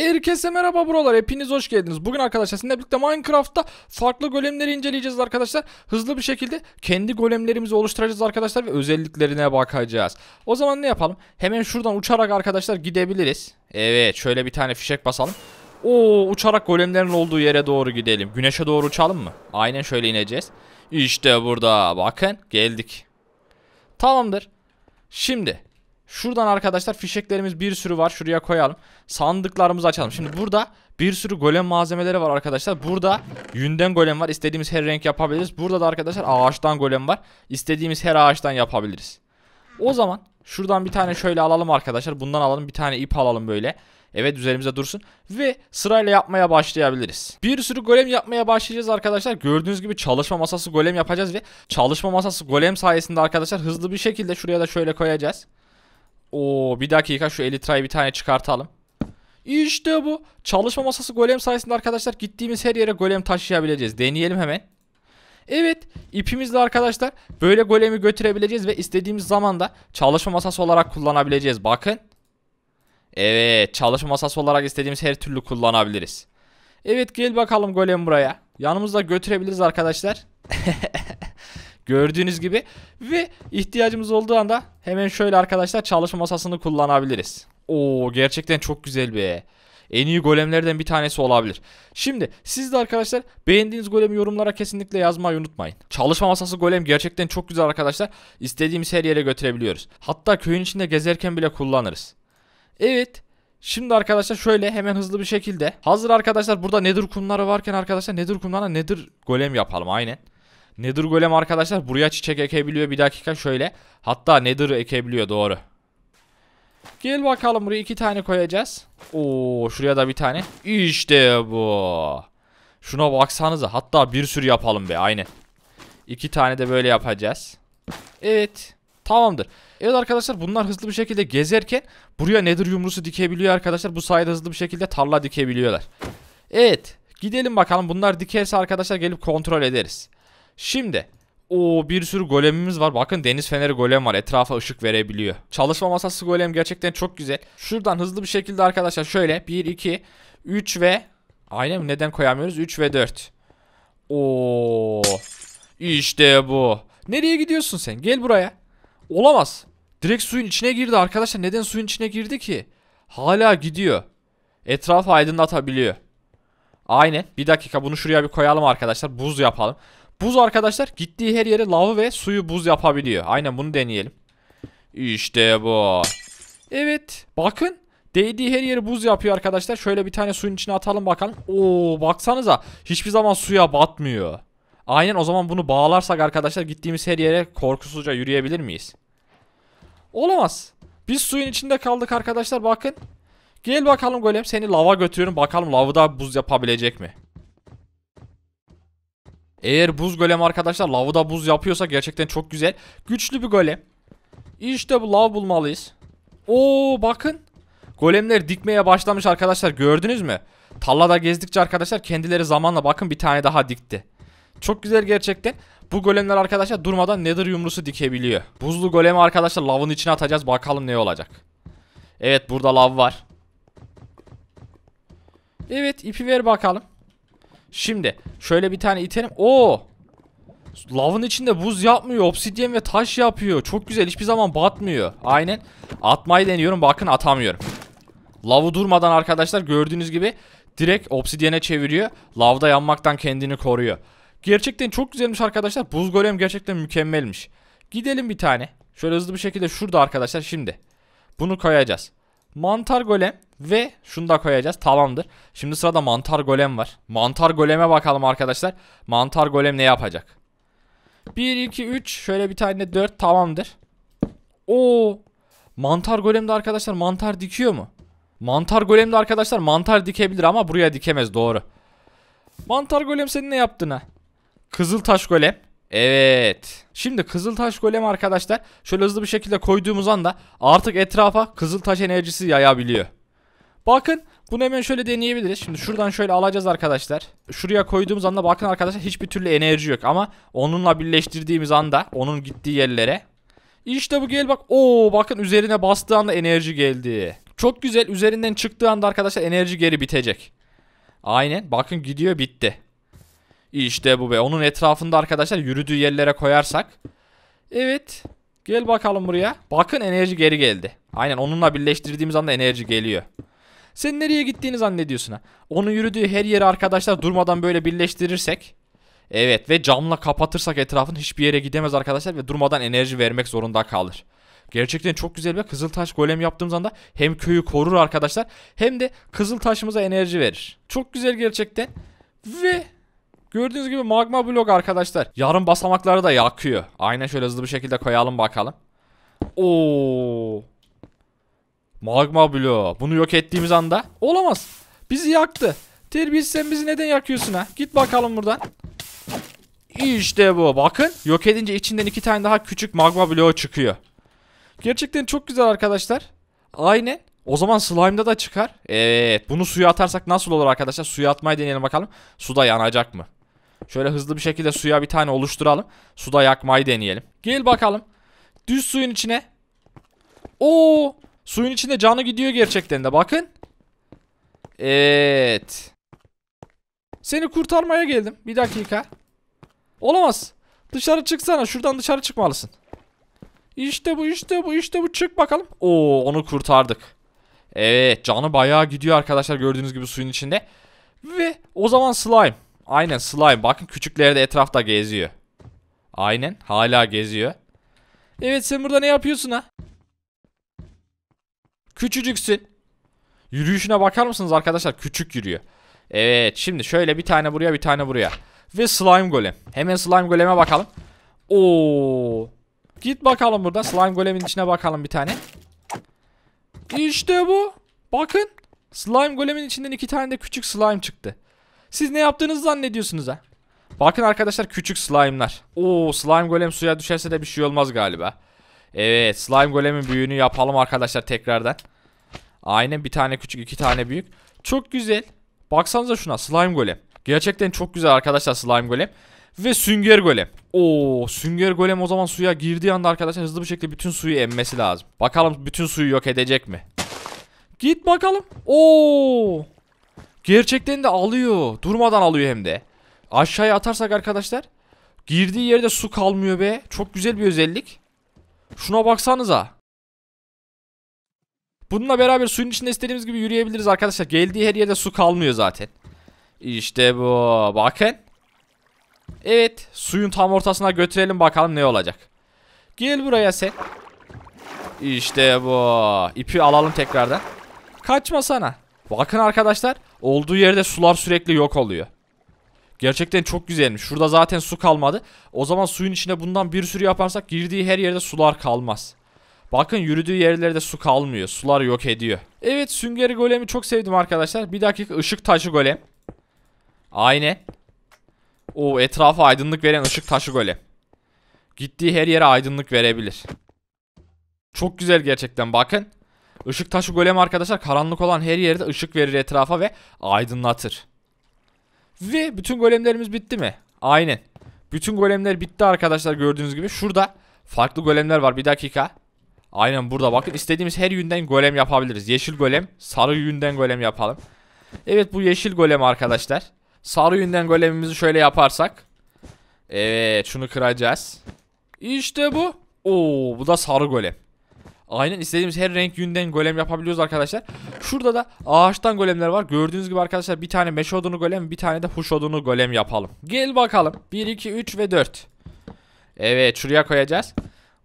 Herkese merhaba buralar. Hepiniz hoş geldiniz. Bugün arkadaşlar sizinle birlikte Minecraft'ta farklı golemleri inceleyeceğiz arkadaşlar. Hızlı bir şekilde kendi golemlerimizi oluşturacağız arkadaşlar ve özelliklerine bakacağız. O zaman ne yapalım? Hemen şuradan uçarak arkadaşlar gidebiliriz. Evet şöyle bir tane fişek basalım. Oo uçarak golemlerin olduğu yere doğru gidelim. Güneşe doğru uçalım mı? Aynen şöyle ineceğiz. İşte burada bakın geldik. Tamamdır. Şimdi Şuradan arkadaşlar fişeklerimiz bir sürü var. Şuraya koyalım. Sandıklarımızı açalım. Şimdi burada bir sürü golem malzemeleri var arkadaşlar. Burada yünden golem var. İstediğimiz her renk yapabiliriz. Burada da arkadaşlar ağaçtan golem var. İstediğimiz her ağaçtan yapabiliriz. O zaman şuradan bir tane şöyle alalım arkadaşlar. Bundan alalım. Bir tane ip alalım böyle. Evet üzerimize dursun. Ve sırayla yapmaya başlayabiliriz. Bir sürü golem yapmaya başlayacağız arkadaşlar. Gördüğünüz gibi çalışma masası golem yapacağız ve çalışma masası golem sayesinde arkadaşlar hızlı bir şekilde şuraya da şöyle koyacağız. Oo bir dakika şu Elitra'yı bir tane çıkartalım. İşte bu. Çalışma masası golem sayesinde arkadaşlar gittiğimiz her yere golem taşıyabileceğiz. Deneyelim hemen. Evet ipimizle arkadaşlar böyle golemi götürebileceğiz ve istediğimiz zaman da çalışma masası olarak kullanabileceğiz. Bakın. Evet çalışma masası olarak istediğimiz her türlü kullanabiliriz. Evet gel bakalım golem buraya. Yanımızda götürebiliriz arkadaşlar. Gördüğünüz gibi ve ihtiyacımız olduğu anda hemen şöyle arkadaşlar çalışma masasını kullanabiliriz. Oo gerçekten çok güzel be en iyi golemlerden bir tanesi olabilir. Şimdi siz de arkadaşlar beğendiğiniz golemi yorumlara kesinlikle yazmayı unutmayın. Çalışma masası golem gerçekten çok güzel arkadaşlar. İstediğimiz her yere götürebiliyoruz. Hatta köyün içinde gezerken bile kullanırız. Evet Şimdi arkadaşlar şöyle hemen hızlı bir şekilde hazır arkadaşlar burada nedir kumları varken arkadaşlar nedir kumlarına nedir golem yapalım aynen. Nether Golem arkadaşlar buraya çiçek ekebiliyor bir dakika şöyle. Hatta Nether ekebiliyor doğru. Gel bakalım buraya iki tane koyacağız. Oo şuraya da bir tane. İşte bu. Şuna baksanıza. Hatta bir sürü yapalım be aynı. İki tane de böyle yapacağız. Evet. Tamamdır. Evet arkadaşlar bunlar hızlı bir şekilde gezerken buraya nedir yumrusu dikebiliyor arkadaşlar. Bu sayede hızlı bir şekilde tarla dikebiliyorlar. Evet. Gidelim bakalım bunlar dikerse arkadaşlar gelip kontrol ederiz. Şimdi o bir sürü golemimiz var. Bakın deniz feneri golem var. Etrafa ışık verebiliyor. Çalışma masası golem gerçekten çok güzel. Şuradan hızlı bir şekilde arkadaşlar şöyle 1 2 3 ve aynen neden koyamıyoruz? 3 ve 4. O işte bu. Nereye gidiyorsun sen? Gel buraya. Olamaz. Direkt suyun içine girdi arkadaşlar. Neden suyun içine girdi ki? Hala gidiyor. Etrafı aydınlatabiliyor. Aynen. Bir dakika bunu şuraya bir koyalım arkadaşlar. Buz yapalım. Buz arkadaşlar gittiği her yere lavı ve suyu buz yapabiliyor. Aynen bunu deneyelim. İşte bu. Evet bakın. Değdiği her yeri buz yapıyor arkadaşlar. Şöyle bir tane suyun içine atalım bakalım. Oo baksanıza. Hiçbir zaman suya batmıyor. Aynen o zaman bunu bağlarsak arkadaşlar gittiğimiz her yere korkusuzca yürüyebilir miyiz? Olamaz. Biz suyun içinde kaldık arkadaşlar bakın. Gel bakalım golem seni lava götürüyorum. Bakalım lavda buz yapabilecek mi? Eğer buz golem arkadaşlar lavda buz yapıyorsa gerçekten çok güzel. Güçlü bir golem. İşte bu lav bulmalıyız. Oo bakın. Golemler dikmeye başlamış arkadaşlar gördünüz mü? Tallada gezdikçe arkadaşlar kendileri zamanla bakın bir tane daha dikti. Çok güzel gerçekten. Bu golemler arkadaşlar durmadan nether yumrusu dikebiliyor. Buzlu golemi arkadaşlar lavın içine atacağız. Bakalım ne olacak. Evet burada lav var. Evet ipi ver bakalım. Şimdi şöyle bir tane itelim. Oo! Lavın içinde buz yapmıyor. Obsidyen ve taş yapıyor. Çok güzel. Hiçbir zaman batmıyor. Aynen. Atmayı deniyorum. Bakın atamıyorum. Lavı durmadan arkadaşlar gördüğünüz gibi direkt obsidiyene çeviriyor. Lavda yanmaktan kendini koruyor. Gerçekten çok güzelmiş arkadaşlar. Buz golem gerçekten mükemmelmiş. Gidelim bir tane. Şöyle hızlı bir şekilde şurada arkadaşlar şimdi. Bunu koyacağız. Mantar golem ve şunu da koyacağız. Tamamdır. Şimdi sırada mantar golem var. Mantar goleme bakalım arkadaşlar. Mantar golem ne yapacak? 1, 2, 3. Şöyle bir tane 4. Tamamdır. Oo. Mantar de arkadaşlar mantar dikiyor mu? Mantar de arkadaşlar mantar dikebilir ama buraya dikemez doğru. Mantar golem senin ne yaptın ha? Kızıl taş golem. Evet. Şimdi kızıl taş Golem arkadaşlar şöyle hızlı bir şekilde koyduğumuz anda artık etrafa kızıl taş enerjisi yayabiliyor. Bakın bunu hemen şöyle deneyebiliriz. Şimdi şuradan şöyle alacağız arkadaşlar. Şuraya koyduğumuz anda bakın arkadaşlar hiçbir türlü enerji yok. Ama onunla birleştirdiğimiz anda onun gittiği yerlere. İşte bu gel bak. Oo bakın üzerine bastığı anda enerji geldi. Çok güzel üzerinden çıktığı anda arkadaşlar enerji geri bitecek. Aynen bakın gidiyor bitti. İşte bu be. Onun etrafında arkadaşlar yürüdüğü yerlere koyarsak. Evet. Gel bakalım buraya. Bakın enerji geri geldi. Aynen onunla birleştirdiğimiz anda enerji geliyor. Sen nereye gittiğini zannediyorsun ha. Onun yürüdüğü her yeri arkadaşlar durmadan böyle birleştirirsek. Evet ve camla kapatırsak etrafın hiçbir yere gidemez arkadaşlar ve durmadan enerji vermek zorunda kalır. Gerçekten çok güzel bir Kızıltaş golem yaptığımız anda hem köyü korur arkadaşlar hem de Kızıltaş'ımıza enerji verir. Çok güzel gerçekten. Ve gördüğünüz gibi magma blok arkadaşlar. Yarım basamakları da yakıyor. Aynen şöyle hızlı bir şekilde koyalım bakalım. Oo. Magma bloğu. Bunu yok ettiğimiz anda olamaz. Bizi yaktı. Terbiyesiz sen bizi neden yakıyorsun ha? Git bakalım buradan. İşte bu. Bakın yok edince içinden iki tane daha küçük magma bloğu çıkıyor. Gerçekten çok güzel arkadaşlar. Aynen. O zaman slime'da da çıkar. Evet. Bunu suya atarsak nasıl olur arkadaşlar? Suya atmayı deneyelim bakalım. Suda yanacak mı? Şöyle hızlı bir şekilde suya bir tane oluşturalım. Suda yakmayı deneyelim. Gel bakalım. Düz suyun içine. Oo! Suyun içinde canı gidiyor gerçekten de bakın. Evet. Seni kurtarmaya geldim. Bir dakika. Olamaz. Dışarı çıksana. Şuradan dışarı çıkmalısın. İşte bu işte bu işte bu çık bakalım. Oo onu kurtardık. Evet canı bayağı gidiyor arkadaşlar gördüğünüz gibi suyun içinde. Ve o zaman slime. Aynen slime. Bakın küçükleri de etrafta geziyor. Aynen hala geziyor. Evet sen burada ne yapıyorsun ha? Küçücüksün. Yürüyüşüne bakar mısınız arkadaşlar? Küçük yürüyor. Evet şimdi şöyle bir tane buraya bir tane buraya. Ve slime golem. Hemen slime goleme bakalım. Oo. Git bakalım burada. Slime golemin içine bakalım bir tane. İşte bu. Bakın. Slime golemin içinden iki tane de küçük slime çıktı. Siz ne yaptığınızı zannediyorsunuz ha? Bakın arkadaşlar küçük slime'lar. Oo slime golem suya düşerse de bir şey olmaz galiba. Evet slime golemin büyüğünü yapalım arkadaşlar tekrardan. Aynen bir tane küçük iki tane büyük. Çok güzel. Baksanıza şuna slime golem. Gerçekten çok güzel arkadaşlar slime golem. Ve sünger golem. Oo, sünger golem o zaman suya girdiği anda arkadaşlar hızlı bir şekilde bütün suyu emmesi lazım. Bakalım bütün suyu yok edecek mi? Git bakalım. Oo! Gerçekten de alıyor. Durmadan alıyor hem de. Aşağıya atarsak arkadaşlar girdiği yerde su kalmıyor be. Çok güzel bir özellik. Şuna baksanıza. Bununla beraber suyun içinde istediğimiz gibi yürüyebiliriz arkadaşlar. Geldiği her yerde su kalmıyor zaten. İşte bu. Bakın. Evet. Suyun tam ortasına götürelim bakalım ne olacak. Gel buraya sen. İşte bu. İpi alalım tekrardan. Kaçma sana. Bakın arkadaşlar. Olduğu yerde sular sürekli yok oluyor. Gerçekten çok güzelmiş. Şurada zaten su kalmadı. O zaman suyun içine bundan bir sürü yaparsak girdiği her yerde sular kalmaz. Bakın yürüdüğü yerlerde su kalmıyor. Sular yok ediyor. Evet süngeri golemi çok sevdim arkadaşlar. Bir dakika ışık taşı golem. Aynen. O etrafa aydınlık veren ışık taşı golem. Gittiği her yere aydınlık verebilir. Çok güzel gerçekten bakın. Işık taşı golem arkadaşlar karanlık olan her yerde ışık verir etrafa ve aydınlatır. Ve bütün golemlerimiz bitti mi? Aynen. Bütün golemler bitti arkadaşlar gördüğünüz gibi. Şurada farklı golemler var. Bir dakika. Aynen burada bakın istediğimiz her yünden golem yapabiliriz. Yeşil golem, sarı yünden golem yapalım. Evet bu yeşil golem arkadaşlar. Sarı yünden golemimizi şöyle yaparsak. Evet şunu kıracağız. İşte bu. Oo bu da sarı golem. Aynen istediğimiz her renk yünden golem yapabiliyoruz arkadaşlar. Şurada da ağaçtan golemler var. Gördüğünüz gibi arkadaşlar bir tane meş odunu golem bir tane de huş odunu golem yapalım. Gel bakalım. 1, 2, 3 ve 4. Evet şuraya koyacağız.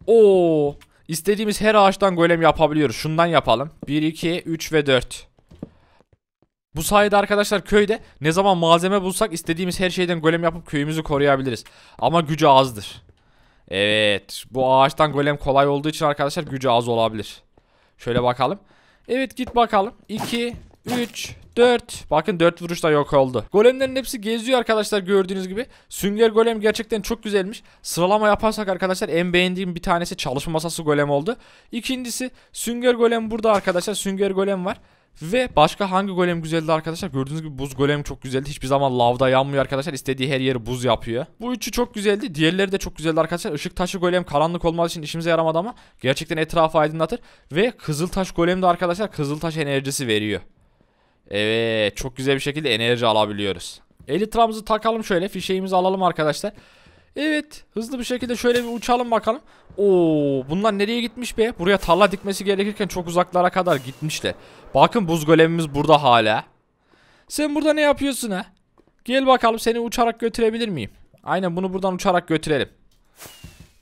Oo İstediğimiz her ağaçtan golem yapabiliyoruz. Şundan yapalım. 1, 2, 3 ve 4. Bu sayede arkadaşlar köyde ne zaman malzeme bulsak istediğimiz her şeyden golem yapıp köyümüzü koruyabiliriz. Ama gücü azdır. Evet. Bu ağaçtan golem kolay olduğu için arkadaşlar gücü az olabilir. Şöyle bakalım. Evet git bakalım. 2, 3, 4. Bakın 4 da yok oldu. Golemlerin hepsi geziyor arkadaşlar gördüğünüz gibi. Sünger golem gerçekten çok güzelmiş. Sıralama yaparsak arkadaşlar en beğendiğim bir tanesi çalışma masası golem oldu. İkincisi sünger golem burada arkadaşlar. Sünger golem var. Ve başka hangi golem güzeldi arkadaşlar? Gördüğünüz gibi buz golem çok güzeldi. Hiçbir zaman lavda yanmıyor arkadaşlar. İstediği her yeri buz yapıyor. Bu üçü çok güzeldi. Diğerleri de çok güzeldi arkadaşlar. Işık taşı golem karanlık olmadığı için işimize yaramadı ama gerçekten etrafı aydınlatır. Ve kızıl taş golem de arkadaşlar kızıl taş enerjisi veriyor. Evet çok güzel bir şekilde enerji alabiliyoruz. Elitramızı takalım şöyle fişeğimizi alalım arkadaşlar. Evet hızlı bir şekilde şöyle bir uçalım bakalım. Oo bunlar nereye gitmiş be? Buraya tarla dikmesi gerekirken çok uzaklara kadar gitmişler. Bakın buz golemimiz burada hala. Sen burada ne yapıyorsun ha? Gel bakalım seni uçarak götürebilir miyim? Aynen bunu buradan uçarak götürelim.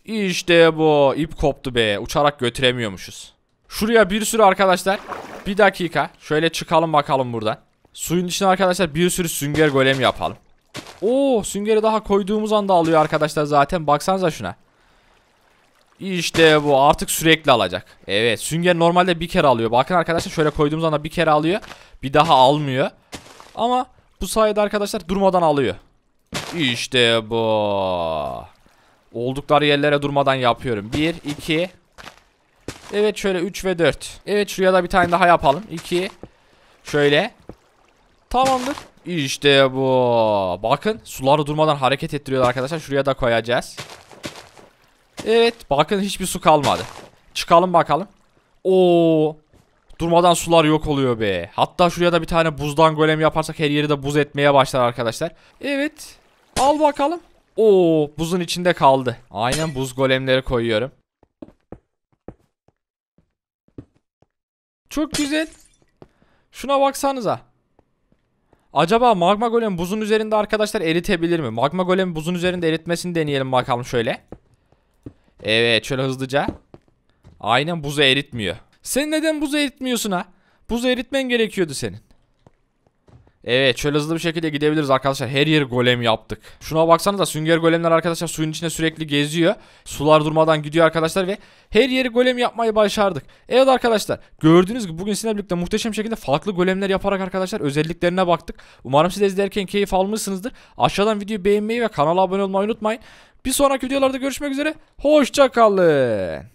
İşte bu ip koptu be uçarak götüremiyormuşuz. Şuraya bir sürü arkadaşlar. Bir dakika. Şöyle çıkalım bakalım buradan. Suyun içine arkadaşlar bir sürü sünger golem yapalım. Oo süngeri daha koyduğumuz anda alıyor arkadaşlar zaten. Baksanıza şuna. İşte bu artık sürekli alacak. Evet sünger normalde bir kere alıyor. Bakın arkadaşlar şöyle koyduğumuz anda bir kere alıyor. Bir daha almıyor. Ama bu sayede arkadaşlar durmadan alıyor. İşte bu. Oldukları yerlere durmadan yapıyorum. 1, 2, Evet şöyle 3 ve 4. Evet şuraya da bir tane daha yapalım. 2. Şöyle. Tamamdır. İşte bu. Bakın suları durmadan hareket ettiriyorlar arkadaşlar. Şuraya da koyacağız. Evet bakın hiçbir su kalmadı. Çıkalım bakalım. Oo. Durmadan sular yok oluyor be. Hatta şuraya da bir tane buzdan golem yaparsak her yeri de buz etmeye başlar arkadaşlar. Evet. Al bakalım. Oo buzun içinde kaldı. Aynen buz golemleri koyuyorum. Çok güzel. Şuna baksanıza. Acaba magma golem buzun üzerinde arkadaşlar eritebilir mi? Magma golem buzun üzerinde eritmesini deneyelim bakalım şöyle. Evet şöyle hızlıca. Aynen buzu eritmiyor. Sen neden buzu eritmiyorsun ha? Buzu eritmen gerekiyordu senin. Evet şöyle hızlı bir şekilde gidebiliriz arkadaşlar. Her yeri golem yaptık. Şuna baksanıza sünger golemler arkadaşlar suyun içinde sürekli geziyor. Sular durmadan gidiyor arkadaşlar ve her yeri golem yapmayı başardık. Evet arkadaşlar gördüğünüz gibi bugün sizinle birlikte muhteşem şekilde farklı golemler yaparak arkadaşlar özelliklerine baktık. Umarım siz de izlerken keyif almışsınızdır. Aşağıdan videoyu beğenmeyi ve kanala abone olmayı unutmayın. Bir sonraki videolarda görüşmek üzere. Hoşçakalın.